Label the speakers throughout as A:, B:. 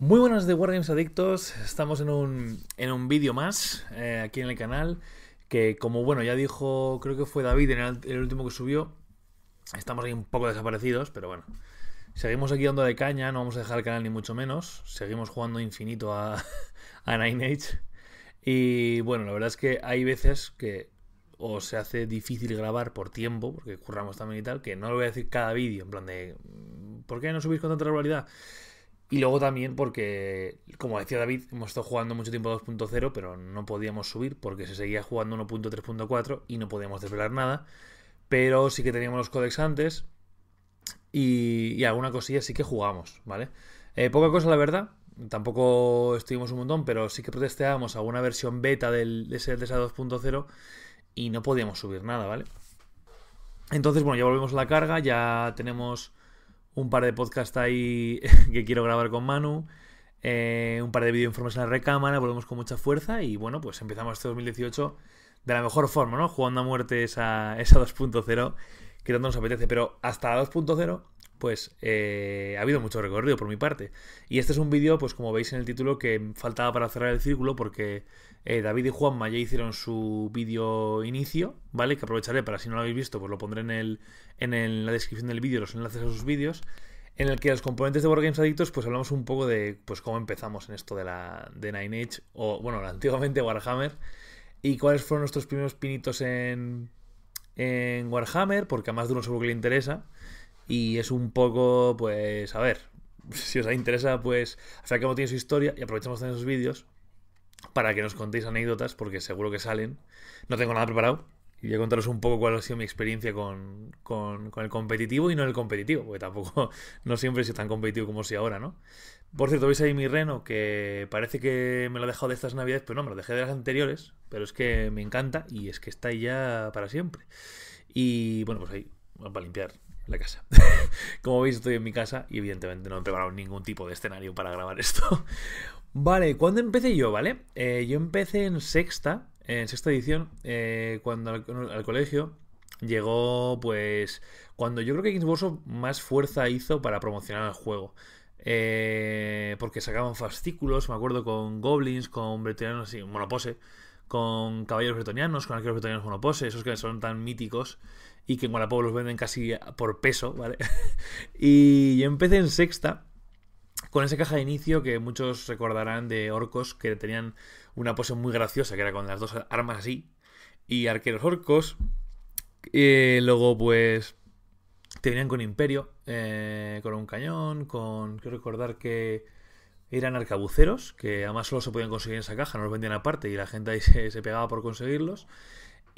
A: Muy buenas de Wargames Adictos, estamos en un, en un vídeo más eh, aquí en el canal que como bueno, ya dijo, creo que fue David en el, último que subió, estamos ahí un poco desaparecidos, pero bueno, seguimos aquí dando de caña, no vamos a dejar el canal ni mucho menos, seguimos jugando infinito a, Nine Age y bueno, la verdad es que hay veces que o se hace difícil grabar por tiempo, porque curramos también y tal, que no lo voy a decir cada vídeo, en plan de, mm, ¿por qué no subís con tanta regularidad? Y luego también porque, como decía David, hemos estado jugando mucho tiempo 2.0, pero no podíamos subir porque se seguía jugando 1.3.4 y no podíamos desvelar nada. Pero sí que teníamos los codecs antes y, alguna cosilla sí que jugamos, ¿vale? Eh, poca cosa, la verdad. Tampoco estuvimos un montón, pero sí que a una versión beta del, de esa 2.0 y no podíamos subir nada, ¿vale? Entonces, bueno, ya volvemos a la carga, ya tenemos un par de podcasts ahí que quiero grabar con Manu, eh, un par de videoinformes en la recámara, volvemos con mucha fuerza y bueno, pues empezamos este 2018 de la mejor forma, ¿no? Jugando a muerte esa, esa 2.0 que tanto nos apetece, pero hasta la 2.0 pues eh, ha habido mucho recorrido por mi parte. Y este es un vídeo, pues como veis en el título, que faltaba para cerrar el círculo porque eh, David y Juanma ya hicieron su vídeo inicio, ¿vale? Que aprovecharé para si no lo habéis visto, pues lo pondré en, el, en, la descripción del vídeo, los enlaces a sus vídeos, en el que los componentes de Wargames Adictos, pues hablamos un poco de pues cómo empezamos en esto de, la, de Nine Age, o bueno, antiguamente Warhammer, y cuáles fueron nuestros primeros pinitos en, en Warhammer, porque a más de uno seguro que le interesa. Y es un poco, pues, a ver, si os interesa, pues, hasta que tiene su historia y aprovechamos también sus vídeos para que nos contéis anécdotas, porque seguro que salen. No tengo nada preparado. Y voy a contaros un poco cuál ha sido mi experiencia con, el competitivo y no el competitivo, porque tampoco, no siempre es tan competitivo como si ahora, ¿no? Por cierto, veis ahí mi reno, que parece que me lo he dejado de estas navidades, pero no, me lo dejé de las anteriores, pero es que me encanta y es que está ahí ya para siempre. Y bueno, pues ahí, para limpiar la casa. Como veis, estoy en mi casa y evidentemente no he preparado ningún tipo de escenario para grabar esto. vale, ¿cuándo empecé yo? ¿Vale? Eh, yo empecé en sexta, en sexta edición, eh, cuando al, colegio llegó, pues, cuando yo creo que Xbox más fuerza hizo para promocionar el juego. Eh, porque sacaban fascículos, me acuerdo, con goblins, con veteranos y monopose, con caballeros bretonianos, con aquellos bretonianos monopose, esos que son tan míticos y que en Wallapop los venden casi por peso, ¿vale? y yo empecé en sexta con esa caja de inicio que muchos recordarán de orcos que tenían una pose muy graciosa, que era con las dos armas así, y arqueros orcos. Eh, luego, pues, tenían con imperio, eh, con un cañón, con... Quiero recordar que eran arcabuceros, que además solo se podían conseguir en esa caja, no los vendían aparte y la gente ahí se pegaba por conseguirlos.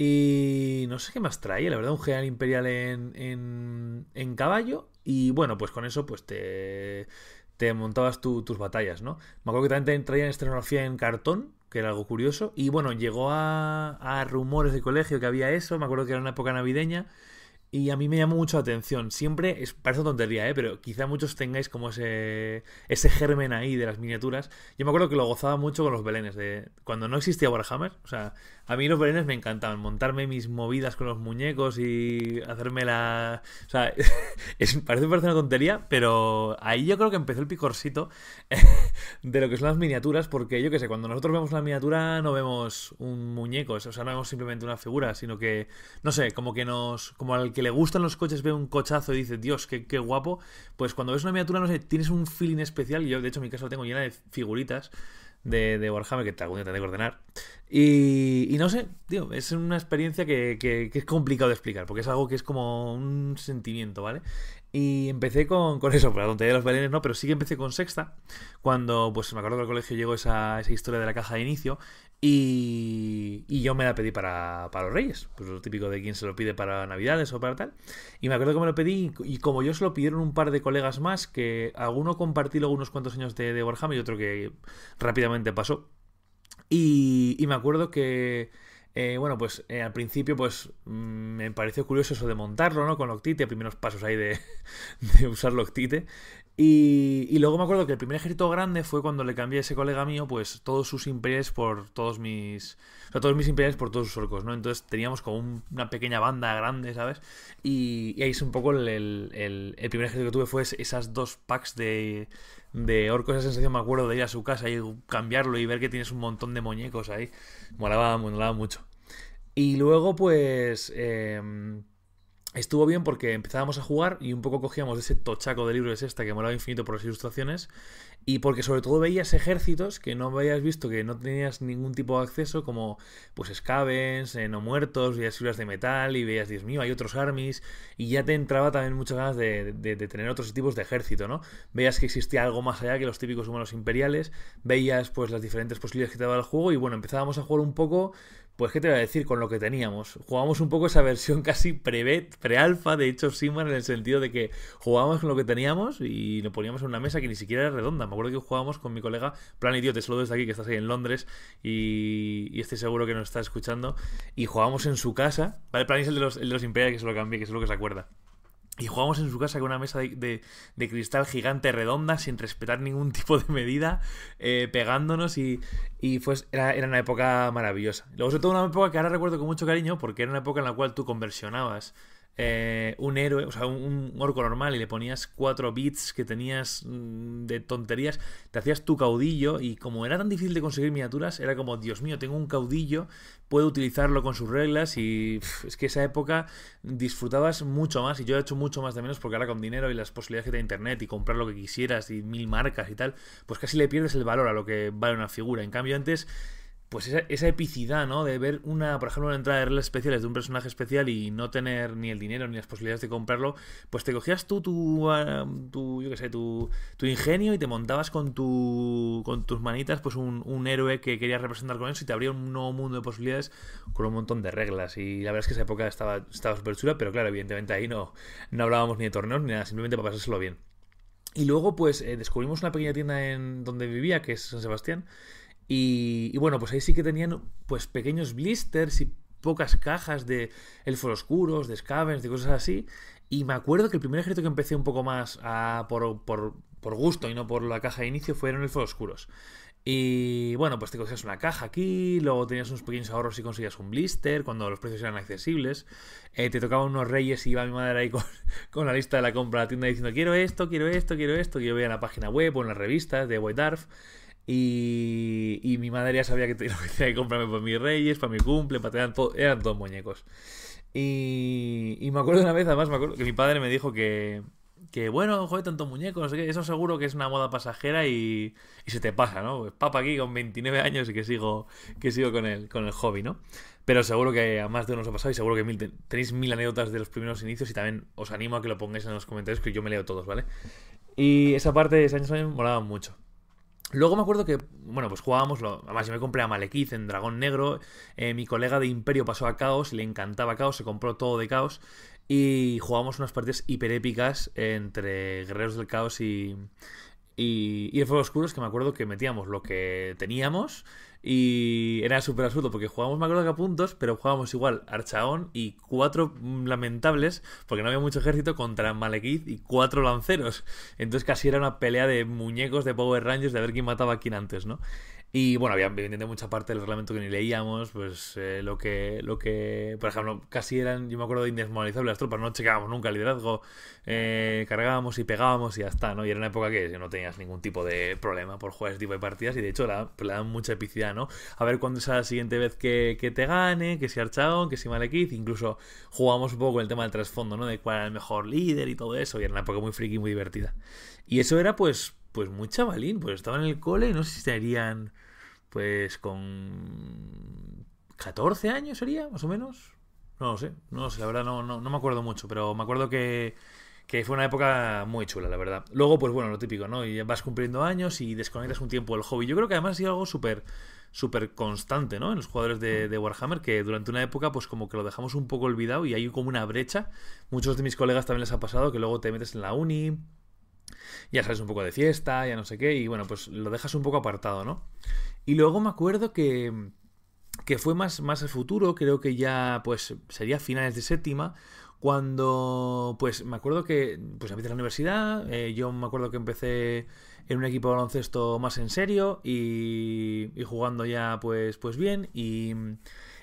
A: Y no sé qué más trae, la verdad, un general imperial en, en, en caballo. Y bueno, pues con eso pues te, te montabas tus batallas, ¿no? Me acuerdo que también traían estrenografía en cartón, que era algo curioso. Y bueno, llegó a, a rumores de colegio que había eso. Me acuerdo que era una época navideña. Y a mí me llamó mucho la atención. Siempre, es, parece tontería, ¿eh? pero quizá muchos tengáis como ese, ese germen ahí de las miniaturas. Yo me acuerdo que lo gozaba mucho con los belenes. De, cuando no existía Warhammer, o sea, a mí los belenes me encantaban. Montarme mis movidas con los muñecos y hacerme la. O sea, es, parece, una tontería, pero ahí yo creo que empezó el picorcito de lo que son las miniaturas, porque yo qué sé, cuando nosotros vemos una miniatura no vemos un muñeco, o sea, no vemos simplemente una figura, sino que, no sé, como que nos. como al que le gustan los coches ve un cochazo y dice, Dios, qué, qué guapo, pues cuando ves una miniatura, no sé, tienes un feeling especial. yo, de hecho, mi casa tengo llena de figuritas de, de Warhammer, que algún día tendré que ordenar. Y, no sé, tío, es una experiencia que, es complicado de explicar, porque es algo que es como un sentimiento, ¿vale? Y empecé con, con eso, por la tontería de los balines, no, pero sí que empecé con sexta, cuando, pues me acuerdo que al colegio llegó esa, esa historia de la caja de inicio, y, yo me la pedí para, para, los Reyes, pues lo típico de quien se lo pide para Navidades o para tal. Y me acuerdo que me lo pedí y como yo se lo pidieron un par de colegas más, que alguno compartí luego unos cuantos años de, de Warhammer y otro que rápidamente pasó. Y, me acuerdo que, eh, bueno, pues eh, al principio pues mm, me pareció curioso eso de montarlo, ¿no? Con Loctite, primeros pasos ahí de, de usar Loctite. Y, luego me acuerdo que el primer ejército grande fue cuando le cambié a ese colega mío, pues todos sus imperiales por todos mis. todos mis imperiales por todos sus orcos, ¿no? Entonces teníamos como una pequeña banda grande, ¿sabes? Y, ahí es un poco el, el, primer ejército que tuve fue esas dos packs de, de orcos. Esa sensación me acuerdo de ir a su casa y cambiarlo y ver que tienes un montón de muñecos ahí. Molaba, molaba mucho. Y luego, pues. Em, estuvo bien porque empezábamos a jugar y un poco cogíamos ese tochaco de libros esta sexta que molaba infinito por las ilustraciones y porque sobre todo veías ejércitos que no habías visto, que no tenías ningún tipo de acceso, como pues Scavens, eh, No Muertos, veías fibras de metal y veías, Dios mío, hay otros armies, y ya te entraba también muchas ganas de, tener otros tipos de ejército, ¿no? Veías que existía algo más allá que los típicos humanos imperiales, veías pues las diferentes posibilidades que te daba el juego y bueno, empezábamos a jugar un poco pues qué te voy a decir con lo que teníamos. Jugábamos un poco esa versión casi pre bet pre de hecho Simon en el sentido de que jugábamos con lo que teníamos y lo poníamos en una mesa que ni siquiera era redonda, me acuerdo que jugábamos con mi colega, plan idiotes te saludo desde aquí, que estás ahí en Londres y, y, estoy seguro que nos está escuchando. Y jugábamos en su casa, ¿vale? Plan es el de los, imperiales que se lo que es lo que se acuerda. Y jugábamos en su casa con una mesa de, cristal gigante redonda, sin respetar ningún tipo de medida, eh, pegándonos y, y pues era, era, una época maravillosa. Luego, sobre todo una época que ahora recuerdo con mucho cariño porque era una época en la cual tú conversionabas eh, un héroe, o sea, un, orco normal y le ponías cuatro bits que tenías mm, de tonterías, te hacías tu caudillo y como era tan difícil de conseguir miniaturas, era como, Dios mío, tengo un caudillo, puedo utilizarlo con sus reglas y es que esa época disfrutabas mucho más y yo he hecho mucho más de menos porque ahora con dinero y las posibilidades que internet y comprar lo que quisieras y mil marcas y tal, pues casi le pierdes el valor a lo que vale una figura. En cambio antes pues esa, epicidad, ¿no? De ver una, por ejemplo, una entrada de reglas especiales de un personaje especial y no tener ni el dinero ni las posibilidades de comprarlo, pues te cogías tú tu, ah, tu yo qué sé, tu, tu, ingenio y te montabas con, tu, con tus manitas pues un, un, héroe que querías representar con eso y te abría un nuevo mundo de posibilidades con un montón de reglas. Y la verdad es que esa época estaba súper chula, pero claro, evidentemente ahí no, no hablábamos ni de torneos ni nada, simplemente para pasárselo bien. Y luego pues eh, descubrimos una pequeña tienda en donde vivía, que es San Sebastián, y, bueno, pues ahí sí que tenían pues pequeños blisters y pocas cajas de oscuros, de scavens, de cosas así. Y me acuerdo que el primer ejército que empecé un poco más por, gusto y no por la caja de inicio fueron oscuros Y bueno, pues te cogías una caja aquí, luego tenías unos pequeños ahorros y conseguías un blister cuando los precios eran accesibles. Eh, te tocaban unos reyes y iba mi madre ahí con, la lista de la compra de la tienda diciendo quiero esto, quiero esto, quiero esto. Que yo veía en la página web o en las revistas de White y, mi madre ya sabía que tenía que comprarme para mis reyes, para mi cumple, para eran, eran todos muñecos. Y, me acuerdo una vez, además, que mi padre me dijo que, que bueno, joder, tanto muñeco, no sé qué, eso seguro que es una moda pasajera y, se te pasa, ¿no? Pues papa aquí con 29 años y que sigo, que sigo con, el, con el hobby, ¿no? Pero seguro que a más de uno os ha pasado y seguro que mil, tenéis mil anécdotas de los primeros inicios y también os animo a que lo pongáis en los comentarios que yo me leo todos, ¿vale? Y esa parte de años me molaba mucho. Luego me acuerdo que, bueno, pues jugábamos, lo, además yo me compré a Malekith en Dragón Negro, eh, mi colega de Imperio pasó a Caos, le encantaba Caos, se compró todo de Caos y jugábamos unas partidas hiperépicas entre Guerreros del Caos y, y, y el Fuego Oscuro, que me acuerdo que metíamos lo que teníamos y era súper absurdo porque jugábamos, me acuerdo que a puntos, pero jugábamos igual Archaón y cuatro mm, lamentables, porque no había mucho ejército, contra Malekith y cuatro lanceros. Entonces casi era una pelea de muñecos de Power Rangers de ver quién mataba a quién antes, ¿no? Y bueno, había evidentemente mucha parte del reglamento que ni leíamos, pues eh, lo que, lo que, por ejemplo, casi eran, yo me acuerdo, de indesmoralizables las tropas, no checábamos nunca el liderazgo, eh, cargábamos y pegábamos y ya está, ¿no? Y era una época que no tenías ningún tipo de problema por jugar ese tipo de partidas y de hecho la, pues, le dan mucha epicidad, ¿no? A ver cuándo es la siguiente vez que, te gane, que si Archaon, que si Malekith, incluso jugábamos un poco con el tema del trasfondo, ¿no? De cuál era el mejor líder y todo eso, y era una época muy friki, muy divertida. Y eso era pues, pues muy chavalín, pues estaba en el cole, y no sé si serían pues con 14 años sería, más o menos. No lo sé, no lo sé, la verdad no, no, me acuerdo mucho, pero me acuerdo que, fue una época muy chula, la verdad. Luego, pues bueno, lo típico, ¿no? Y vas cumpliendo años y desconectas un tiempo del hobby. Yo creo que además ha sido algo súper súper constante, ¿no? En los jugadores de, de, Warhammer, que durante una época, pues como que lo dejamos un poco olvidado y hay como una brecha. Muchos de mis colegas también les ha pasado que luego te metes en la uni, ya sales un poco de fiesta, ya no sé qué, y bueno, pues lo dejas un poco apartado, ¿no? Y luego me acuerdo que, fue más, más al futuro, creo que ya pues sería finales de séptima, cuando pues me acuerdo que pues empecé la universidad, eh, yo me acuerdo que empecé en un equipo de baloncesto más en serio y, jugando ya pues, pues bien y...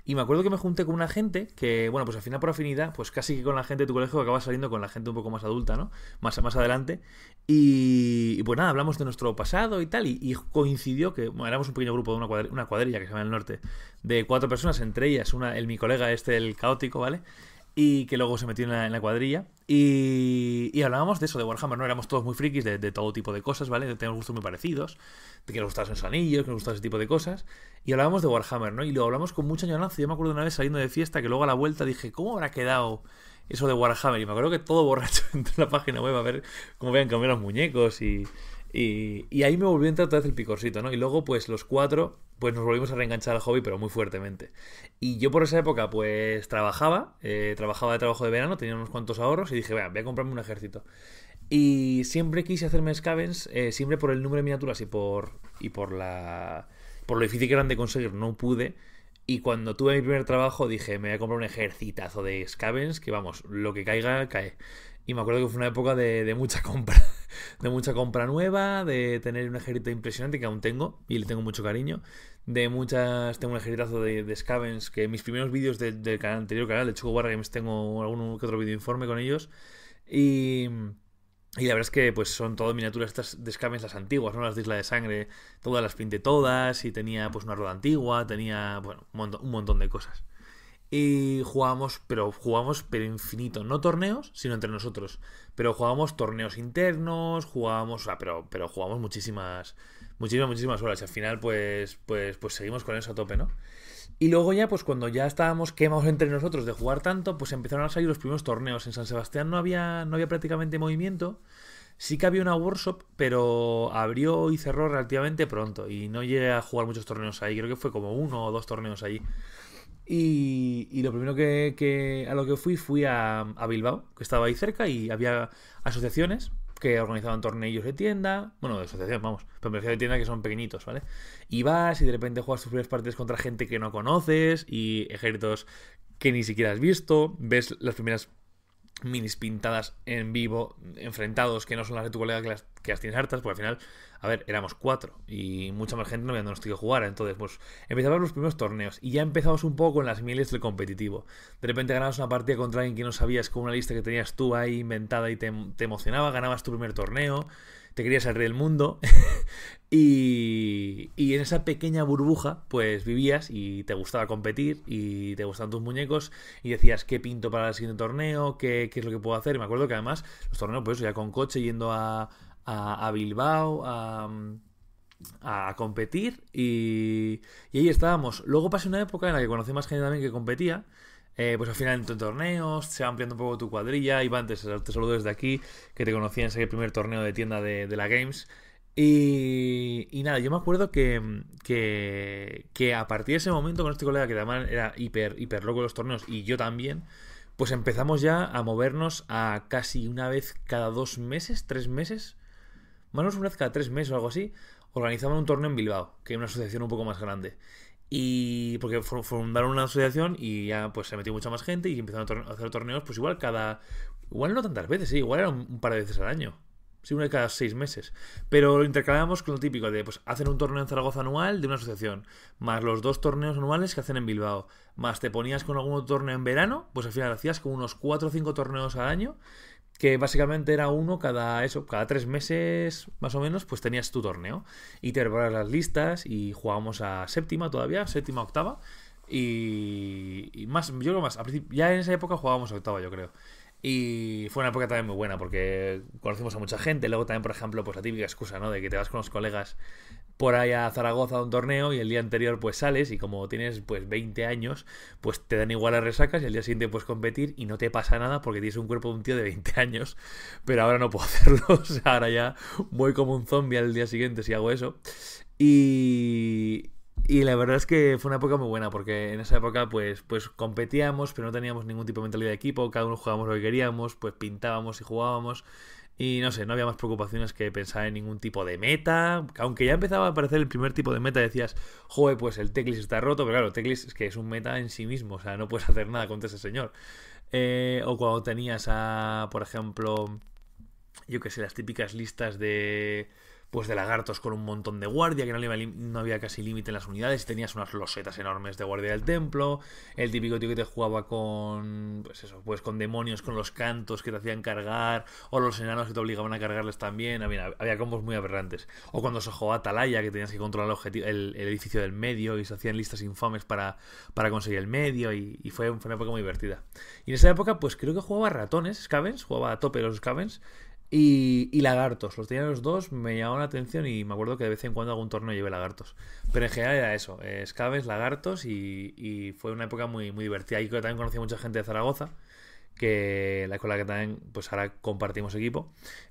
A: Y me acuerdo que me junté con una gente que, bueno, pues al final por afinidad, pues casi que con la gente de tu colegio acabas saliendo con la gente un poco más adulta, ¿no? Más, más adelante. Y, pues nada, hablamos de nuestro pasado y tal. Y, coincidió que bueno, éramos un pequeño grupo de una, cuadrilla, una cuadrilla que se llama El Norte, de cuatro personas, entre ellas una, el, mi colega este, el caótico, ¿vale? y que luego se metió en la, cuadrilla. Y, y, hablábamos de eso, de Warhammer, ¿no? Éramos todos muy frikis de, todo tipo de cosas, ¿vale? Teníamos gustos muy parecidos, de que nos gustaban los anillos, que nos gustaban ese tipo de cosas. Y hablábamos de Warhammer, ¿no? Y lo hablamos con mucha añoranza. Yo me acuerdo una vez saliendo de fiesta que luego a la vuelta dije, ¿cómo habrá quedado eso de Warhammer? Y me acuerdo que todo borracho en la página web a ver cómo habían cambiado los muñecos y, y, ahí me volví a entrar otra vez el picorcito, ¿no? Y luego, pues los cuatro, pues nos volvimos a reenganchar al hobby, pero muy fuertemente. Y yo por esa época, pues trabajaba, eh, trabajaba de trabajo de verano, tenía unos cuantos ahorros y dije, vea, voy a comprarme un ejército. Y siempre quise hacerme scavens, eh, siempre por el número de miniaturas y por, y por la por lo difícil que eran de conseguir, no pude. Y cuando tuve mi primer trabajo dije, me voy a comprar un ejercitazo de scavens, que vamos, lo que caiga, cae. Y me acuerdo que fue una época de, mucha compra, de mucha compra nueva, de tener un ejército impresionante que aún tengo y le tengo mucho cariño. De muchas, tengo un ejercitazo de, de Scavens que mis primeros vídeos del canal anterior canal de choco War tengo algún que otro vídeo informe con ellos. Y, y la verdad es que pues son todo miniaturas estas de Scavens las antiguas, ¿no? Las de Isla de Sangre, todas las pinté todas y tenía pues una rueda antigua, tenía bueno, un montón de cosas y jugábamos, pero jugábamos pero infinito, no torneos, sino entre nosotros. Pero jugábamos torneos internos, jugábamos, pero, pero jugábamos muchísimas, muchísimas, muchísimas horas. Y al final, pues, pues, pues seguimos con eso a tope, ¿no? Y luego ya, pues cuando ya estábamos quemados entre nosotros de jugar tanto, pues empezaron a salir los primeros torneos. En San Sebastián no había, no había prácticamente movimiento. Sí que había una workshop, pero abrió y cerró relativamente pronto. Y no llegué a jugar muchos torneos ahí. Creo que fue como uno o dos torneos allí. Y, lo primero que, a lo que fui fui a, Bilbao, que estaba ahí cerca y había asociaciones que organizaban tornillos de tienda, bueno, de asociación, vamos, pero me de tienda que son pequeñitos, ¿vale? Y vas y de repente juegas tus primeras partidas contra gente que no conoces y ejércitos que ni siquiera has visto, ves las primeras minis pintadas en vivo, enfrentados, que no son las de tu colega que las, tienes hartas, porque al final, a ver, éramos cuatro y mucha más gente no había nos que jugar. Entonces, pues empezamos los primeros torneos y ya empezamos un poco en las miles del competitivo. De repente ganabas una partida contra alguien que no sabías con una lista que tenías tú ahí inventada y te emocionaba, ganabas tu primer torneo te querías salir del mundo y, en esa pequeña burbuja pues vivías y te gustaba competir y te gustaban tus muñecos y decías qué pinto para el siguiente torneo, qué, qué es lo que puedo hacer. Y me acuerdo que además los torneos pues ya con coche yendo a, Bilbao, a competir y, y, ahí estábamos. Luego pasé una época en la que conocí más gente también que competía eh, pues al final en torneos, se va ampliando un poco tu cuadrilla. Iván, te, te saludo desde aquí, que te conocí en ese primer torneo de tienda de, la Games. Y, nada, yo me acuerdo que, que, a partir de ese momento con este colega que además era hiper, hiper loco de los torneos y yo también, pues empezamos ya a movernos a casi una vez cada dos meses, tres meses, más o menos una vez cada tres meses o algo así, organizamos un torneo en Bilbao, que es una asociación un poco más grande. Y porque fundaron una asociación y ya pues se metió mucha más gente y empezaron a, hacer torneos, pues igual cada. Igual no tantas veces, ¿eh? igual eran un, par de veces al año. Sí, una de cada seis meses. Pero lo intercalamos con lo típico de, pues, hacen un torneo en Zaragoza anual de una asociación, más los dos torneos anuales que hacen en Bilbao, más te ponías con algún torneo en verano, pues al final hacías como unos cuatro o cinco torneos al año que básicamente era uno cada eso, cada tres meses más o menos, pues tenías tu torneo y te preparabas las listas y jugábamos a séptima todavía, séptima, octava y, más, yo creo más, ya en esa época jugábamos a octava, yo creo. Y fue una época también muy buena porque conocimos a mucha gente. Luego también, por ejemplo, pues la típica excusa, ¿no? De que te vas con los colegas por ahí a Zaragoza a un torneo y el día anterior pues sales y como tienes pues 20 años, pues te dan igual las resacas y el día siguiente pues competir y no te pasa nada porque tienes un cuerpo de un tío de 20 años, pero ahora no puedo hacerlo, o sea, ahora ya voy como un zombie al día siguiente si hago eso. Y, y la verdad es que fue una época muy buena, porque en esa época pues, pues competíamos, pero no teníamos ningún tipo de mentalidad de equipo, cada uno jugábamos lo que queríamos, pues pintábamos y jugábamos, y no sé, no había más preocupaciones que pensar en ningún tipo de meta. Aunque ya empezaba a aparecer el primer tipo de meta, decías, joder, pues el Teclis está roto, pero claro, Teclis es que es un meta en sí mismo, o sea, no puedes hacer nada contra ese señor. Eh, o cuando tenías a, por ejemplo, yo que sé, las típicas listas de pues de lagartos con un montón de guardia, que no, había, casi límite en las unidades, y tenías unas losetas enormes de guardia del templo, el típico tío que te jugaba con, pues eso, pues con demonios, con los cantos que te hacían cargar, o los enanos que te obligaban a cargarles también, había, combos muy aberrantes, o cuando se jugaba Talaya, que tenías que controlar el, edificio del medio, y se hacían listas infames para, para conseguir el medio, y, fue, una época muy divertida. Y en esa época, pues creo que jugaba ratones, scavens, jugaba a tope los scavens, y, lagartos. Los tenía los dos, me llamaban la atención y me acuerdo que de vez en cuando algún torneo llevé lagartos. Pero en general era eso, cada eh, escabes, lagartos y, fue una época muy, muy divertida. Y también conocí a mucha gente de Zaragoza, que, con la que también pues ahora compartimos equipo.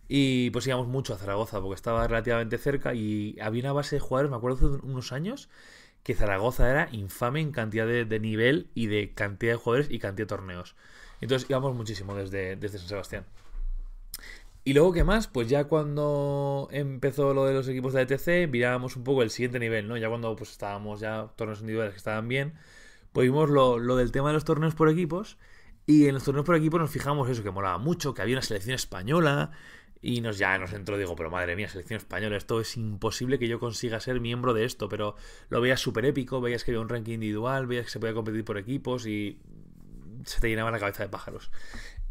A: Y pues íbamos mucho a Zaragoza porque estaba relativamente cerca y había una base de jugadores, me acuerdo hace unos años, que Zaragoza era infame en cantidad de, nivel y de cantidad de jugadores y cantidad de torneos. Entonces íbamos muchísimo desde, desde San Sebastián. Y luego, ¿qué más? Pues ya cuando empezó lo de los equipos de ATC, mirábamos un poco el siguiente nivel, ¿no? Ya cuando pues estábamos ya torneos individuales que estaban bien, pues vimos lo, lo del tema de los torneos por equipos. Y en los torneos por equipos nos fijamos eso, que molaba mucho, que había una selección española. Y nos, ya nos entró, digo, pero madre mía, selección española, esto es imposible que yo consiga ser miembro de esto. Pero lo veías súper épico, veías que había un ranking individual, veías que se podía competir por equipos y se te llenaba la cabeza de pájaros.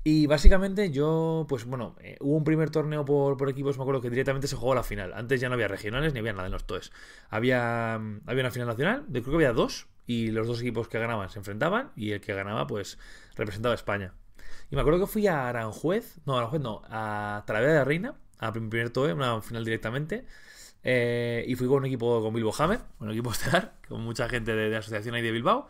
A: Y básicamente yo, pues bueno, eh, hubo un primer torneo por, por, equipos, me acuerdo que directamente se jugó la final. Antes ya no había regionales ni había nada en los TOES. Había, mm, había una final nacional, creo que había dos, y los dos equipos que ganaban se enfrentaban y el que ganaba pues representaba a España. Y me acuerdo que fui a Aranjuez, no, Aranjuez no, a Talavera de la Reina, a primer TOE, una final directamente. Eh, y fui con un equipo con Bilbo Hammer, un equipo estelar, con mucha gente de, de asociación ahí de Bilbao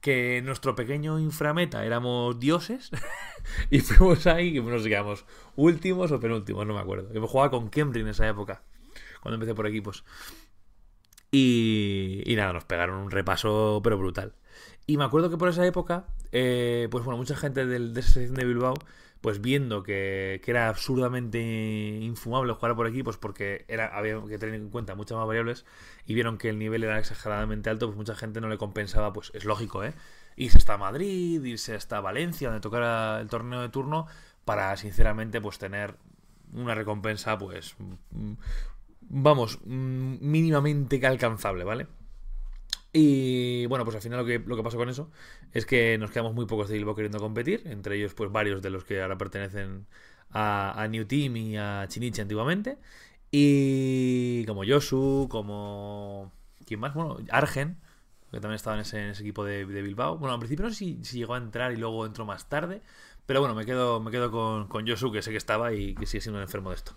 A: que nuestro pequeño inframeta éramos dioses y fuimos ahí y nos quedamos últimos o penúltimos, no me acuerdo. Yo me jugaba con Kembrin en esa época, cuando empecé por equipos. Y, y nada, nos pegaron un repaso, pero brutal. Y me acuerdo que por esa época, eh, pues bueno, mucha gente del, de sección de Bilbao pues viendo que, era absurdamente infumable jugar por aquí, pues porque era, había que tener en cuenta muchas más variables y vieron que el nivel era exageradamente alto, pues mucha gente no le compensaba, pues es lógico, ¿eh? Irse hasta Madrid, irse hasta Valencia, donde tocar el torneo de turno, para sinceramente pues tener una recompensa, pues, mm, vamos, mm, mínimamente alcanzable, ¿vale? Y bueno, pues al final lo que, pasó con eso es que nos quedamos muy pocos de Bilbao queriendo competir, entre ellos pues varios de los que ahora pertenecen a, New Team y a Chinichi antiguamente, y como Yosu, como... ¿Quién más? Bueno, Argen, que también estaba en ese, equipo de, Bilbao. Bueno, al principio no sé si, si, llegó a entrar y luego entró más tarde, pero bueno, me quedo, me quedo con, con Yosu, que sé que estaba y que sigue siendo un enfermo de esto.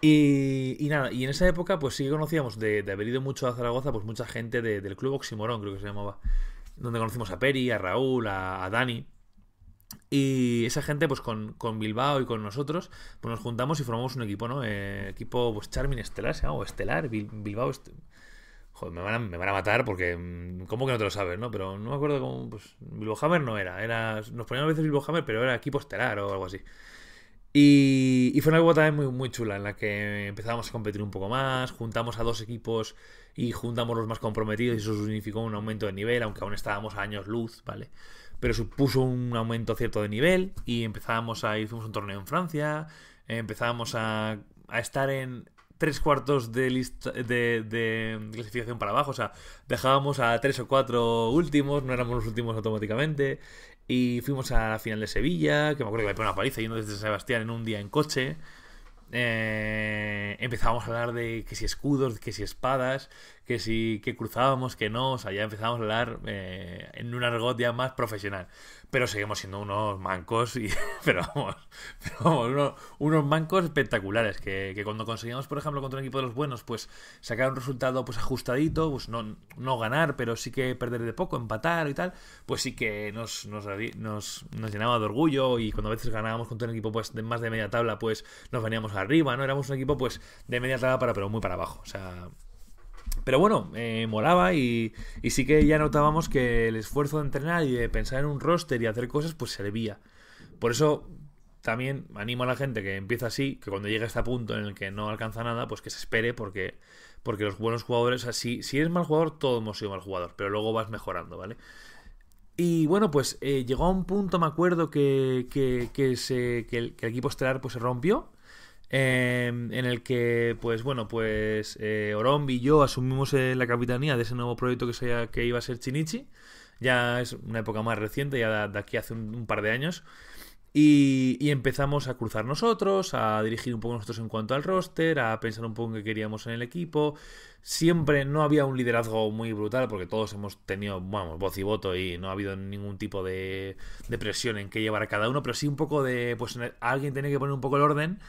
A: Y, nada, y en esa época, pues sí que conocíamos de, de, haber ido mucho a Zaragoza, pues mucha gente del club Oximorón, creo que se llamaba, donde conocimos a Peri, a Raúl, a, Dani. Y esa gente, pues con, Bilbao y con nosotros, pues nos juntamos y formamos un equipo, ¿no? Eh, equipo, pues Charmin Estelar, se llama, o Estelar, Bilbao. Joder, me van, a, matar porque. Mm, ¿Cómo que no te lo sabes, no? Pero no me acuerdo cómo. Pues Bilbao Hammer no era, era. Nos ponían a veces Bilbao Hammer, pero era equipo Estelar o algo así. Y, fue una época muy, muy chula en la que empezábamos a competir un poco más, juntamos a dos equipos y juntamos los más comprometidos y eso significó un aumento de nivel, aunque aún estábamos a años luz, ¿vale? Pero supuso un aumento cierto de nivel y empezábamos a, hicimos un torneo en Francia, empezábamos a, estar en, tres cuartos de, lista, de, clasificación para abajo. O sea, dejábamos a tres o cuatro últimos, no éramos los últimos automáticamente. Y fuimos a la final de Sevilla, que me acuerdo que me primera una paliza yendo desde Sebastián en un día en coche. Eh, empezábamos a hablar de que si escudos, que si espadas, que sí, que cruzábamos, que no, o sea, ya empezábamos a hablar eh, en un argot ya más profesional. Pero seguimos siendo unos mancos, y, pero vamos, unos, unos, mancos espectaculares, que, que, cuando conseguíamos, por ejemplo, contra un equipo de los buenos, pues sacar un resultado pues ajustadito, pues no, no ganar, pero sí que perder de poco, empatar y tal, pues sí que nos, nos, llenaba de orgullo y cuando a veces ganábamos contra un equipo pues de más de media tabla, pues nos veníamos arriba, ¿no? Éramos un equipo pues de media tabla para, pero muy para abajo, o sea pero bueno, eh, molaba y, sí que ya notábamos que el esfuerzo de entrenar y de pensar en un roster y hacer cosas, pues servía. Por eso también animo a la gente que empieza así, que cuando llega a este punto en el que no alcanza nada, pues que se espere porque, porque los buenos jugadores, así, si, eres mal jugador, todos hemos sido mal jugador, pero luego vas mejorando, ¿vale? Y bueno, pues eh, llegó a un punto, me acuerdo, que, que, se, que el, equipo estelar pues, se rompió Em, en el que, pues bueno, pues eh, Orombi y yo asumimos eh, la capitanía de ese nuevo proyecto que, sea, que iba a ser Chinichi. Ya es una época más reciente, ya de, aquí hace un, par de años. Y, empezamos a cruzar nosotros, a dirigir un poco nosotros en cuanto al roster, a pensar un poco en qué queríamos en el equipo. Siempre no había un liderazgo muy brutal porque todos hemos tenido, vamos, voz y voto y no ha habido ningún tipo de, de presión en qué llevar a cada uno, pero sí un poco de, pues alguien tiene que poner un poco el orden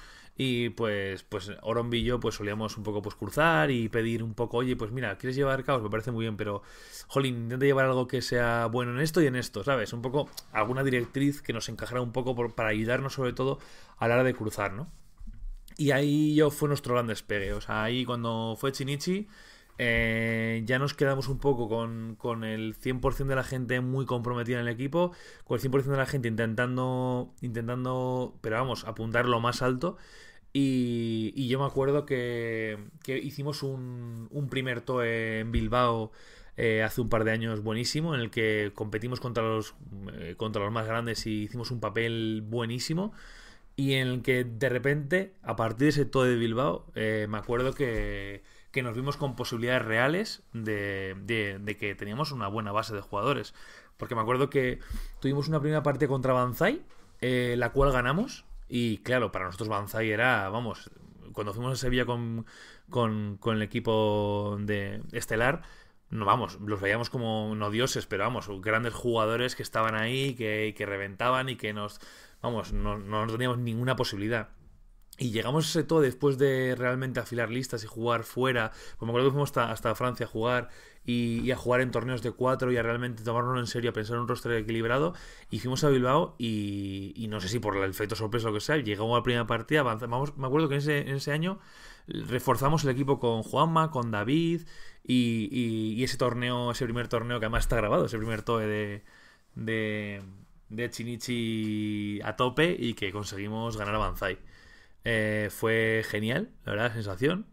A: y pues, pues y yo pues solíamos un poco pues cruzar y pedir un poco, oye, pues mira, ¿quieres llevar caos? Me parece muy bien, pero, jolín, intenta llevar algo que sea bueno en esto y en esto, ¿sabes? Un poco alguna directriz que nos encajara un poco para ayudarnos sobre todo a la hora de cruzar, ¿no? Y ahí yo fue nuestro gran despegue, o sea, ahí cuando fue Chinichi... Eh, ya nos quedamos un poco con, con el 100% de la gente muy comprometida en el equipo, con el 100% de la gente intentando, intentando, pero vamos, apuntar lo más alto. Y, yo me acuerdo que, hicimos un, primer TOE en Bilbao eh, hace un par de años buenísimo, en el que competimos contra los, eh, contra los más grandes y hicimos un papel buenísimo. Y en el que de repente, a partir de ese TOE de Bilbao, eh, me acuerdo que, nos vimos con posibilidades reales de, que teníamos una buena base de jugadores. Porque me acuerdo que tuvimos una primera parte contra Banzai, la cual ganamos, y claro, para nosotros Banzai era, vamos, cuando fuimos a Sevilla con, con, con el equipo de Estelar, no, vamos, los veíamos como no dioses, pero vamos, grandes jugadores que estaban ahí, que, que reventaban y que nos, vamos, no, no nos teníamos ninguna posibilidad. Y llegamos ese todo después de realmente afilar listas y jugar fuera. Pues me acuerdo que fuimos hasta, Francia a jugar y, a jugar en torneos de cuatro y a realmente tomárnoslo en serio, a pensar en un rostro equilibrado. Y fuimos a Bilbao y, no sé si por el efecto sorpresa o lo que sea, llegamos a la primera partida, avanzamos. Me acuerdo que en ese, año reforzamos el equipo con Juanma, con David y, ese torneo, ese primer torneo que además está grabado, ese primer TOE de, de, de Chinichi a tope y que conseguimos ganar a Banzai. Eh, fue genial, la verdad, sensación.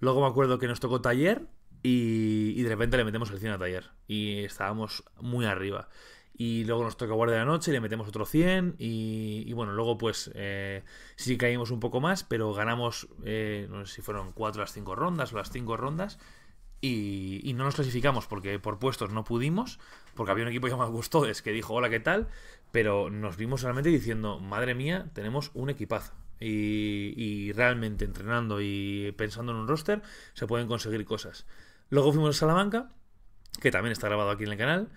A: Luego me acuerdo que nos tocó taller y, de repente le metemos el 100 a taller y estábamos muy arriba. Y luego nos tocó guardia de la noche y le metemos otro 100 y, bueno, luego pues eh, sí caímos un poco más, pero ganamos, eh, no sé si fueron 4 las 5 rondas o las 5 rondas. Y, no nos clasificamos porque por puestos no pudimos, porque había un equipo llamado Gustodes que dijo hola, ¿qué tal? Pero nos vimos solamente diciendo, madre mía, tenemos un equipazo y, realmente entrenando y pensando en un roster, se pueden conseguir cosas. Luego fuimos a Salamanca, que también está grabado aquí en el canal,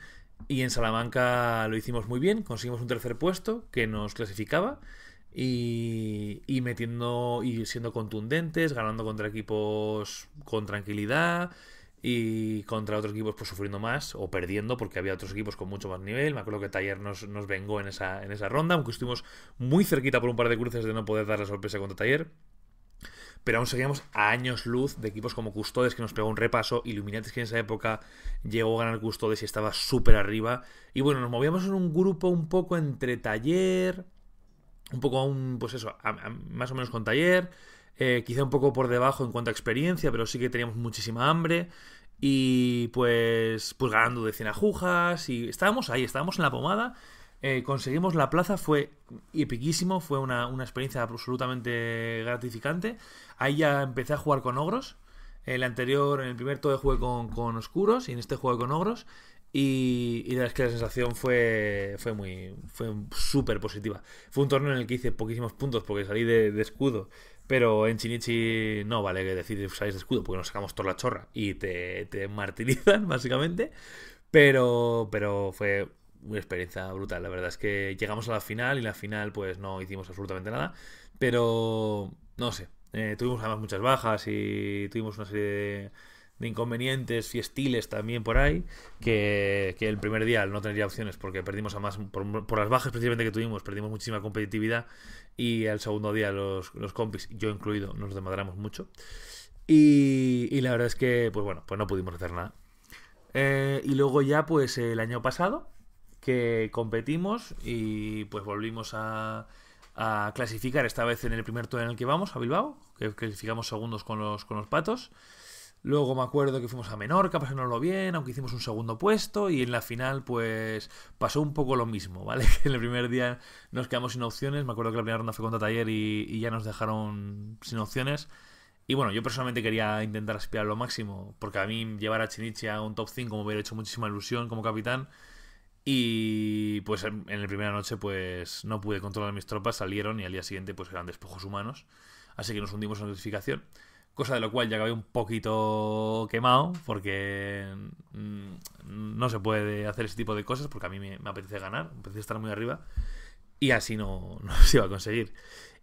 A: y en Salamanca lo hicimos muy bien, conseguimos un tercer puesto que nos clasificaba. Y, y metiendo y siendo contundentes, ganando contra equipos con tranquilidad, y contra otros equipos pues sufriendo más o perdiendo porque había otros equipos con mucho más nivel. Me acuerdo que Taller nos, nos vengó en esa, en esa ronda, aunque estuvimos muy cerquita por un par de cruces de no poder dar la sorpresa contra Taller. Pero aún seguíamos a años luz de equipos como Custodes, que nos pegó un repaso, Illuminates que en esa época llegó a ganar Custodes y estaba súper arriba. Y bueno, nos movíamos en un grupo un poco entre Taller, un poco a pues eso, más o menos con Taller, eh, quizá un poco por debajo en cuanto a experiencia, pero sí que teníamos muchísima hambre. Y pues, pues ganando de ajujas Y estábamos ahí, estábamos en la pomada. Eh, conseguimos la plaza, fue epiquísimo, fue una, experiencia absolutamente gratificante. Ahí ya empecé a jugar con ogros. El anterior, en el primer todo jugué con, con oscuros y en este juego con ogros. Y, la que la sensación fue, fue muy fue súper positiva. Fue un torneo en el que hice poquísimos puntos porque salí de escudo pero en Shinichi no vale que usar usáis escudo porque nos sacamos toda la chorra y te, te martirizan, básicamente. Pero, pero fue una experiencia brutal. La verdad es que llegamos a la final y la final pues no hicimos absolutamente nada. Pero no sé. Eh, tuvimos además muchas bajas y tuvimos una serie de de inconvenientes fiestiles también por ahí, que, el primer día no tendría opciones porque perdimos a más, por, las bajas precisamente que tuvimos, perdimos muchísima competitividad y al segundo día los, compis, yo incluido, nos demadramos mucho. Y, la verdad es que, pues bueno, pues no pudimos hacer nada. Eh, y luego ya, pues el año pasado, que competimos y pues volvimos a, clasificar, esta vez en el primer turno en el que vamos, a Bilbao, que clasificamos segundos con los, con los patos. Luego me acuerdo que fuimos a Menorca, pasándolo bien, aunque hicimos un segundo puesto y en la final pues pasó un poco lo mismo, ¿vale? en el primer día nos quedamos sin opciones, me acuerdo que la primera ronda fue contra Taller y, ya nos dejaron sin opciones. Y bueno, yo personalmente quería intentar aspirar lo máximo, porque a mí llevar a Chinichi a un top 5 me hubiera hecho muchísima ilusión como capitán. Y pues en, la primera noche pues no pude controlar mis tropas, salieron y al día siguiente pues eran despojos humanos. Así que nos hundimos en la clasificación. Cosa de lo cual ya acabé un poquito quemado, porque mm, no se puede hacer ese tipo de cosas, porque a mí me, apetece ganar, me apetece estar muy arriba, y así no, no se iba a conseguir.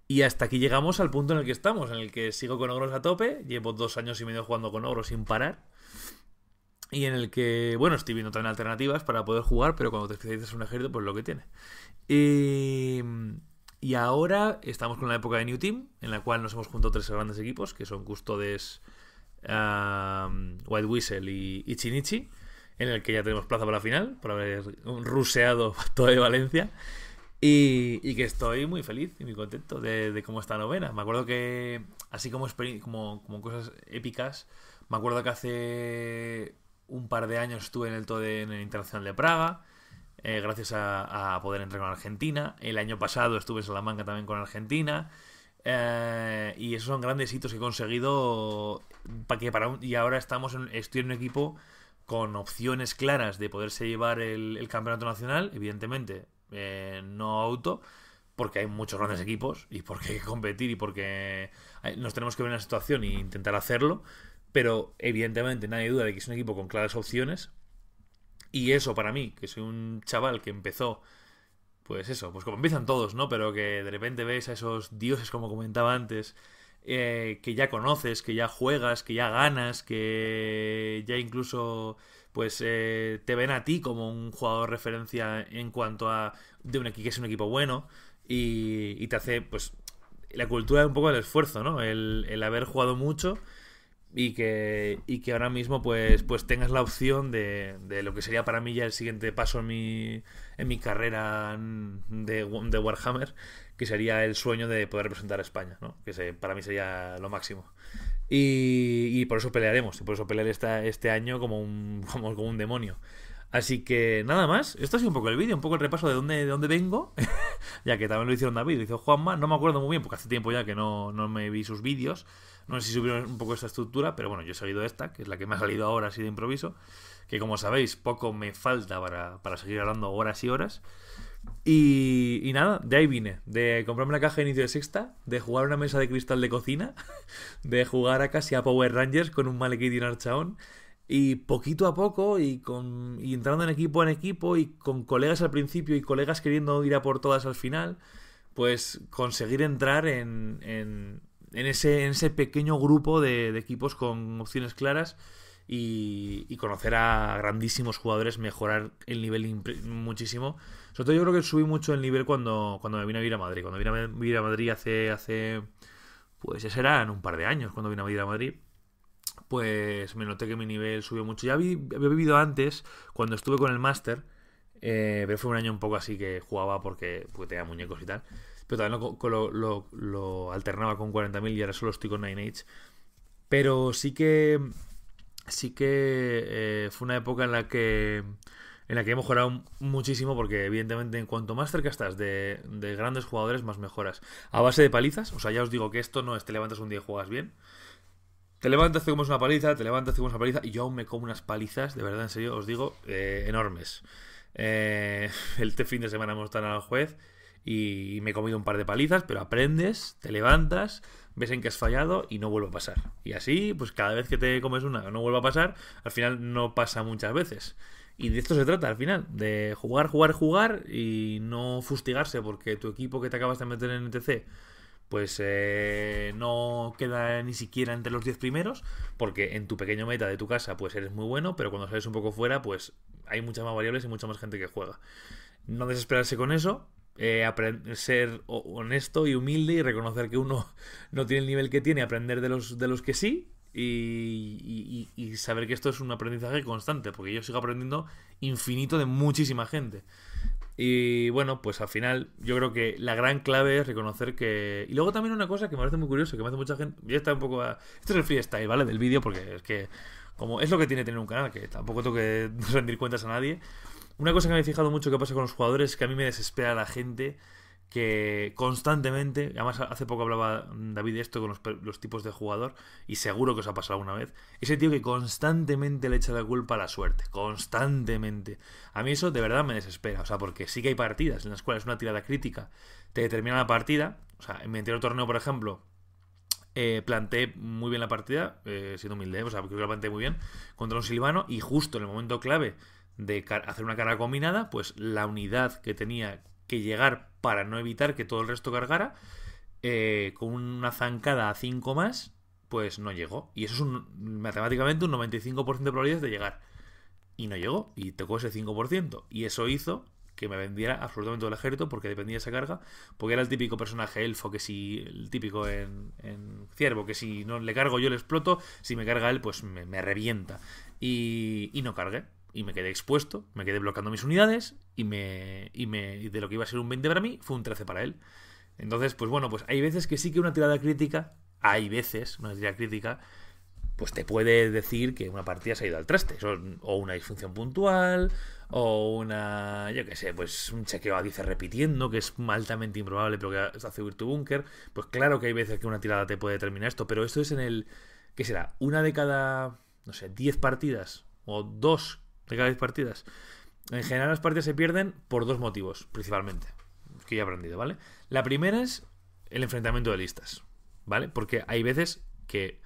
A: Y hasta aquí llegamos al punto en el que estamos, en el que sigo con ogros a tope, llevo dos años y medio jugando con ogros sin parar, y en el que, bueno, estoy viendo también alternativas para poder jugar, pero cuando te especializas en un ejército, pues lo que tiene. Y y ahora estamos con la época de New Team, en la cual nos hemos juntado tres grandes equipos, que son Custodes, White Whistle y, Chinichi, en el que ya tenemos plaza para la final, por haber ruseado todo de Valencia. Y, que estoy muy feliz y muy contento de, cómo está la novena. Me acuerdo que, así como, como, como cosas épicas, me acuerdo que hace un par de años estuve en el TODE en el Internacional de Praga. Eh, gracias a, poder entrar con Argentina. El año pasado estuve en Salamanca también con Argentina. Eh, y esos son grandes hitos que he conseguido. Para que para y ahora estamos en, estoy en un equipo con opciones claras de poderse llevar el, campeonato nacional, evidentemente, eh, no auto, porque hay muchos grandes equipos y porque hay que competir y porque nos tenemos que ver en la situación e intentar hacerlo. Pero evidentemente nadie duda de que es un equipo con claras opciones, y eso para mí, que soy un chaval que empezó, pues eso, pues como empiezan todos, ¿no? Pero que de repente ves a esos dioses, como comentaba antes, eh, que ya conoces, que ya juegas, que ya ganas, que ya incluso pues eh, te ven a ti como un jugador referencia en cuanto a de un equipo que es un equipo bueno y, te hace pues la cultura un poco el esfuerzo, ¿no? El, el haber jugado mucho y que, que ahora mismo pues, pues tengas la opción de, lo que sería para mí ya el siguiente paso en mi, carrera de, de Warhammer, que sería el sueño de poder representar a España, ¿no? que para mí sería lo máximo. Y, por eso pelearemos, y por eso pelearé este año como un, como, un demonio. Así que nada más, esto ha sido un poco el vídeo, un poco el repaso de dónde, de dónde vengo, ya que también lo hicieron David, lo hizo Juanma, no me acuerdo muy bien porque hace tiempo ya que no, no me vi sus vídeos, no sé si subieron un poco esta estructura, pero bueno, yo he salido esta, que es la que me ha salido ahora así de improviso. Que como sabéis, poco me falta para, seguir hablando horas y horas. Y, nada, de ahí vine. De comprarme una caja de inicio de sexta, de jugar una mesa de cristal de cocina, de jugar a casi a Power Rangers con un malequín y un archaón. Y poquito a poco, y, con, y entrando en equipo en equipo, y con colegas al principio y colegas queriendo ir a por todas al final, pues conseguir entrar en, en, ese, ese pequeño grupo de, equipos con opciones claras y, conocer a grandísimos jugadores, mejorar el nivel muchísimo. Sobre todo yo creo que subí mucho el nivel cuando, cuando me vine a vivir a Madrid. Cuando vine a vivir a Madrid hace, hace, pues ya en un par de años cuando vine a vivir a Madrid pues me noté que mi nivel subió mucho. Ya había vivido antes, cuando estuve con el máster, eh, pero fue un año un poco así que jugaba porque, porque tenía muñecos y tal pero también lo, alternaba con 40.000 y ahora solo estoy con 9 Pero sí que. Sí que eh, fue una época en la que. En la que he mejorado muchísimo porque, evidentemente, en cuanto más cerca estás de, grandes jugadores, más mejoras. A base de palizas, o sea, ya os digo que esto no es te levantas un día y juegas bien. Te levantas, te comes una paliza, te levantas, te comes una paliza, y yo aún me como unas palizas, de verdad, en serio, os digo, eh, enormes. el eh, este fin de semana hemos estado al juez y me he comido un par de palizas, pero aprendes, te levantas, ves en que has fallado y no vuelve a pasar. Y así, pues cada vez que te comes una no vuelve a pasar, al final no pasa muchas veces. Y de esto se trata al final, de jugar, jugar, jugar y no fustigarse porque tu equipo que te acabas de meter en ntc e pues eh, no queda ni siquiera entre los 10 primeros, porque en tu pequeño meta de tu casa pues eres muy bueno, pero cuando sales un poco fuera pues hay muchas más variables y mucha más gente que juega. No desesperarse con eso, eh, ser honesto y humilde y reconocer que uno no tiene el nivel que tiene, aprender de los, de los que sí y, saber que esto es un aprendizaje constante, porque yo sigo aprendiendo infinito de muchísima gente. Y bueno, pues al final yo creo que la gran clave es reconocer que... Y luego también una cosa que me parece muy curioso, que me hace mucha gente... Ya está un poco... Esto es el freestyle, ¿vale? Del vídeo, porque es que... Como es lo que tiene tener un canal, que tampoco tengo que rendir cuentas a nadie. Una cosa que me he fijado mucho que pasa con los jugadores es que a mí me desespera la gente que constantemente, además hace poco hablaba David de esto con los, tipos de jugador, y seguro que os ha pasado alguna vez, ese tío que constantemente le echa la culpa a la suerte, constantemente. A mí eso de verdad me desespera, o sea, porque sí que hay partidas en las cuales una tirada crítica te determina la partida, o sea, en mi anterior torneo, por ejemplo, eh, planteé muy bien la partida, eh, siendo humilde, ¿eh? o sea, porque que la planteé muy bien, contra un Silvano, y justo en el momento clave de hacer una carga combinada, pues la unidad que tenía que llegar para no evitar que todo el resto cargara, eh, con una zancada a 5 más, pues no llegó. Y eso es un, matemáticamente un 95% de probabilidades de llegar. Y no llegó, y tocó ese 5%. Y eso hizo que me vendiera absolutamente todo el ejército porque dependía de esa carga, porque era el típico personaje elfo que si, el típico en, ciervo, que si no le cargo yo le exploto, si me carga él pues me, revienta. Y, y no cargué, y me quedé expuesto, me quedé bloqueando mis unidades y me, y me de lo que iba a ser un 20 para mí fue un 13 para él. Entonces, pues bueno, pues hay veces que sí que una tirada crítica, hay veces una tirada crítica, pues te puede decir que una partida se ha ido al traste, o una disfunción puntual, o una, yo qué sé, pues un chequeo a 10 repitiendo, que es altamente improbable, pero que hace huir tu búnker. Pues claro que hay veces que una tirada te puede determinar esto, pero esto es en el, ¿qué será? Una de cada, no sé, 10 partidas, o dos de cada partidas. En general las partidas se pierden por dos motivos, principalmente, que he aprendido, ¿vale? La primera es el enfrentamiento de listas, ¿vale? Porque hay veces que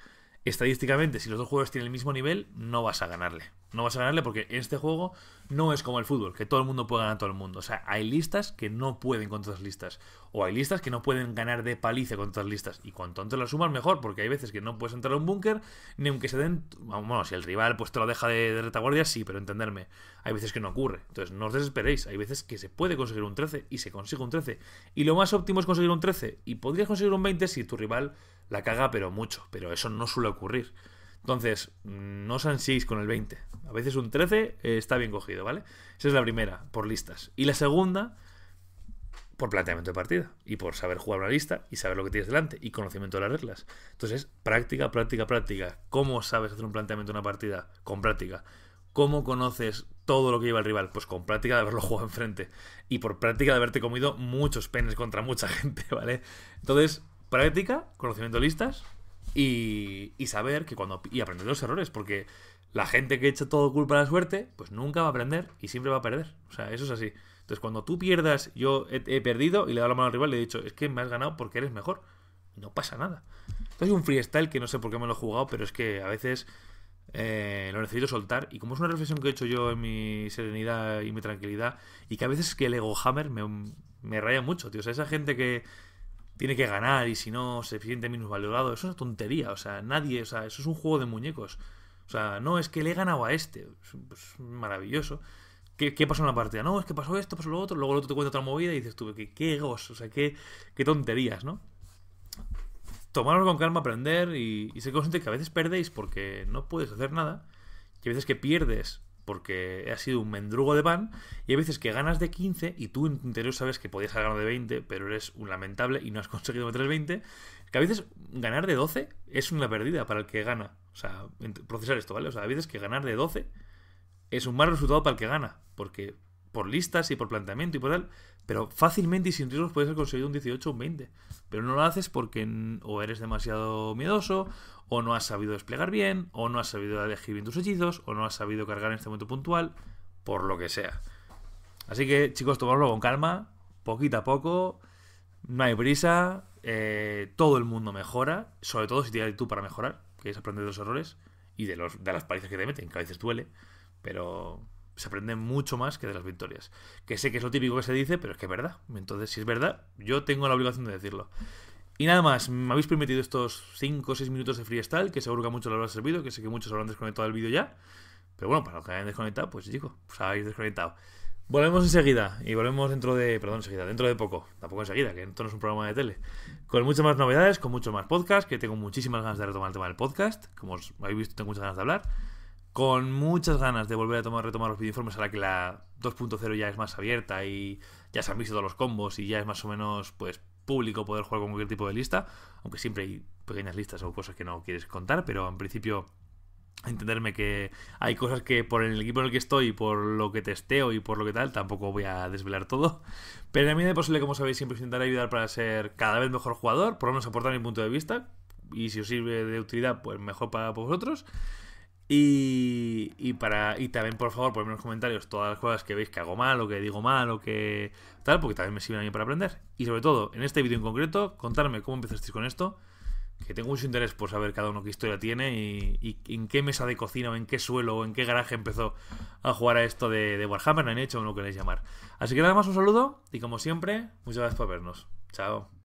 A: estadísticamente, si los dos juegos tienen el mismo nivel, no vas a ganarle, no vas a ganarle porque este juego no es como el fútbol, que todo el mundo puede ganar a todo el mundo. O sea, hay listas que no pueden contra otras listas. O hay listas que no pueden ganar de paliza contra otras listas. Y cuanto antes la sumas, mejor, porque hay veces que no puedes entrar a un búnker, ni aunque se den. Bueno, si el rival pues te lo deja de, de, retaguardia, sí, pero entenderme. Hay veces que no ocurre. Entonces, no os desesperéis. Hay veces que se puede conseguir un 13 y se consigue un 13. Y lo más óptimo es conseguir un 13. Y podrías conseguir un 20 si tu rival la caga, pero mucho. Pero eso no suele ocurrir. Entonces, no sean 6 con el 20. A veces un 13 eh, está bien cogido, ¿vale? Esa es la primera, por listas. Y la segunda, por planteamiento de partida y por saber jugar una lista y saber lo que tienes delante y conocimiento de las reglas. Entonces, práctica, práctica, práctica. ¿Cómo sabes hacer un planteamiento de una partida? Con práctica. ¿Cómo conoces todo lo que lleva el rival? Pues con práctica de haberlo jugado enfrente y por práctica de haberte comido muchos penes contra mucha gente, ¿vale? Entonces, práctica, conocimiento de listas, y, saber que cuando aprender los errores, porque la gente que echa todo culpa a la suerte, pues nunca va a aprender y siempre va a perder. O sea, eso es así. Entonces, cuando tú pierdas, yo he, perdido y le he dado la mano al rival y le he dicho, es que me has ganado porque eres mejor. no pasa nada. Entonces, un freestyle que no sé por qué me lo he jugado, pero es que a veces eh, lo necesito soltar. Y como es una reflexión que he hecho yo en mi serenidad y mi tranquilidad, y que a veces es que el ego hammer me, me raya mucho, tío. O sea, esa gente que, tiene que ganar y si no se siente valorado Eso es una tontería, o sea, nadie, o sea, eso es un juego de muñecos. O sea, no, es que le he ganado a este. es pues, maravilloso. ¿Qué, pasó en la partida? No, es que pasó esto, pasó lo otro, luego el otro te cuenta otra movida y dices tú, qué, qué o sea, qué, qué tonterías, ¿no? Tomaros con calma, aprender y, y ser que a veces perdéis porque no puedes hacer nada y a veces que pierdes porque ha sido un mendrugo de pan y hay veces que ganas de 15 y tú en tu interior sabes que podías haber ganado de 20, pero eres un lamentable y no has conseguido meter 20, que a veces ganar de 12 es una pérdida para el que gana. O sea, procesar esto, ¿vale? O sea, a veces que ganar de 12 es un mal resultado para el que gana, porque por listas y por planteamiento y por tal, pero fácilmente y sin riesgos puedes conseguir un 18 o un 20. Pero no lo haces porque o eres demasiado miedoso, o no has sabido desplegar bien, o no has sabido elegir bien tus hechizos, o no has sabido cargar en este momento puntual, por lo que sea. Así que, chicos, tomadlo con calma, poquito a poco, no hay prisa, eh, todo el mundo mejora, sobre todo si tienes tú para mejorar, que es aprender de los errores y de, los, de las palizas que te meten, que a veces duele, pero se aprende mucho más que de las victorias. Que sé que es lo típico que se dice, pero es que es verdad. Entonces, si es verdad, yo tengo la obligación de decirlo. Y nada más, me habéis permitido estos 5 o 6 minutos de freestyle, que seguro que a muchos les habrá servido, que sé que muchos habrán desconectado el vídeo ya. Pero bueno, para los que hayan desconectado, pues chicos, pues habéis desconectado. Volvemos enseguida y volvemos dentro de, perdón, enseguida, dentro de poco, tampoco enseguida, que esto no es un programa de tele, con muchas más novedades, con mucho más podcast, que tengo muchísimas ganas de retomar el tema del podcast, como os habéis visto, tengo muchas ganas de hablar con muchas ganas de volver a tomar, retomar los videoinformes ahora que la 2.0 ya es más abierta y ya se han visto todos los combos y ya es más o menos pues público poder jugar con cualquier tipo de lista, aunque siempre hay pequeñas listas o cosas que no quieres contar, pero en principio entenderme que hay cosas que por el equipo en el que estoy, por lo que testeo y por lo que tal, tampoco voy a desvelar todo. Pero en es de posible, como sabéis, siempre intentaré ayudar para ser cada vez mejor jugador, por lo menos aportar mi punto de vista. Y si os sirve de utilidad, pues mejor para vosotros. Y, para, y también, por favor, ponedme en los comentarios todas las cosas que veis que hago mal o que digo mal o que tal, porque también me sirven a mí para aprender. Y sobre todo, en este vídeo en concreto, contarme cómo empezasteis con esto, que tengo mucho interés por saber cada uno qué historia tiene y, en qué mesa de cocina o en qué suelo o en qué garaje empezó a jugar a esto de, Warhammer, han hecho o no queréis llamar. Así que nada más un saludo y como siempre, muchas gracias por vernos. Chao.